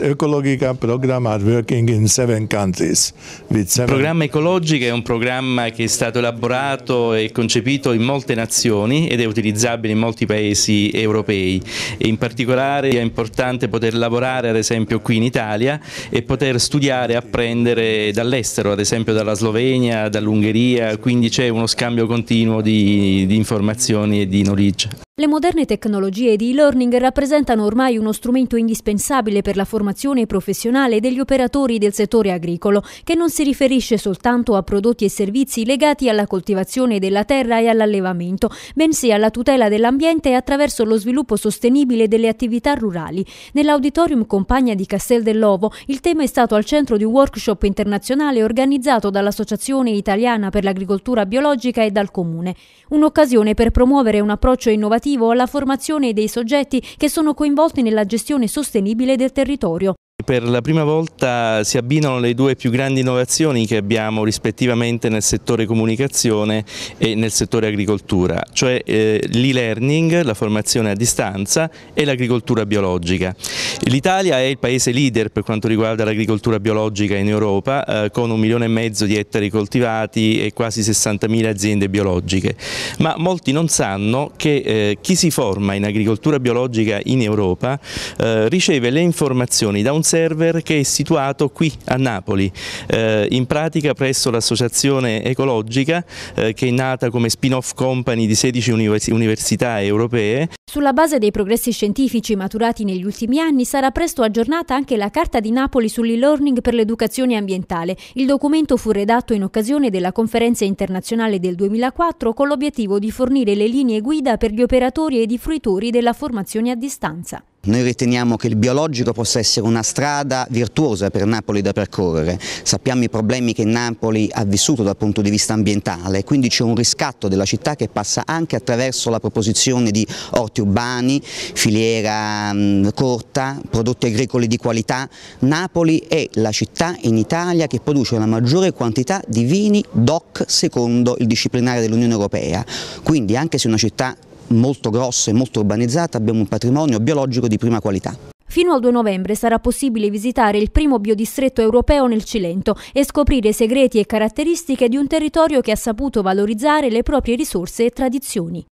Ecologica Program are working in seven countries. Seven... Il programma Ecologica è un programma che è stato elaborato e concepito in molte nazioni ed è utilizzabile in molti paesi europei e in particolare è importante poter lavorare ad esempio qui in Italia e poter studiare e apprendere dall'estero, ad esempio dalla Slovenia, dall'Ungheria, quindi c'è uno scambio continuo di, di informazioni e di knowledge. Le moderne tecnologie di e-learning rappresentano ormai uno strumento indispensabile per la formazione professionale degli operatori del settore agricolo, che non si riferisce soltanto a prodotti e servizi legati alla coltivazione della terra e all'allevamento, bensì alla tutela dell'ambiente attraverso lo sviluppo sostenibile delle attività rurali. Nell'auditorium Compagna di Castel dell'Ovo il tema è stato al centro di un workshop internazionale organizzato dall'Associazione Italiana per l'Agricoltura Biologica e dal Comune. Un'occasione per promuovere un approccio innovativo relativo alla formazione dei soggetti che sono coinvolti nella gestione sostenibile del territorio. Per la prima volta si abbinano le due più grandi innovazioni che abbiamo rispettivamente nel settore comunicazione e nel settore agricoltura, cioè eh, l'e-learning, la formazione a distanza e l'agricoltura biologica. L'Italia è il paese leader per quanto riguarda l'agricoltura biologica in Europa, eh, con un milione e mezzo di ettari coltivati e quasi 60.000 aziende biologiche, ma molti non sanno che eh, chi si forma in agricoltura biologica in Europa eh, riceve le informazioni da un server che è situato qui a Napoli, eh, in pratica presso l'associazione ecologica eh, che è nata come spin-off company di 16 università europee. Sulla base dei progressi scientifici maturati negli ultimi anni sarà presto aggiornata anche la Carta di Napoli sull'e-learning per l'educazione ambientale. Il documento fu redatto in occasione della conferenza internazionale del 2004 con l'obiettivo di fornire le linee guida per gli operatori ed i fruitori della formazione a distanza. Noi riteniamo che il biologico possa essere una strada virtuosa per Napoli da percorrere, sappiamo i problemi che Napoli ha vissuto dal punto di vista ambientale, quindi c'è un riscatto della città che passa anche attraverso la proposizione di orti urbani, filiera mm, corta, prodotti agricoli di qualità. Napoli è la città in Italia che produce la maggiore quantità di vini DOC secondo il disciplinare dell'Unione Europea, quindi anche se una città molto grossa e molto urbanizzata abbiamo un patrimonio biologico di prima qualità. Fino al 2 novembre sarà possibile visitare il primo biodistretto europeo nel Cilento e scoprire segreti e caratteristiche di un territorio che ha saputo valorizzare le proprie risorse e tradizioni.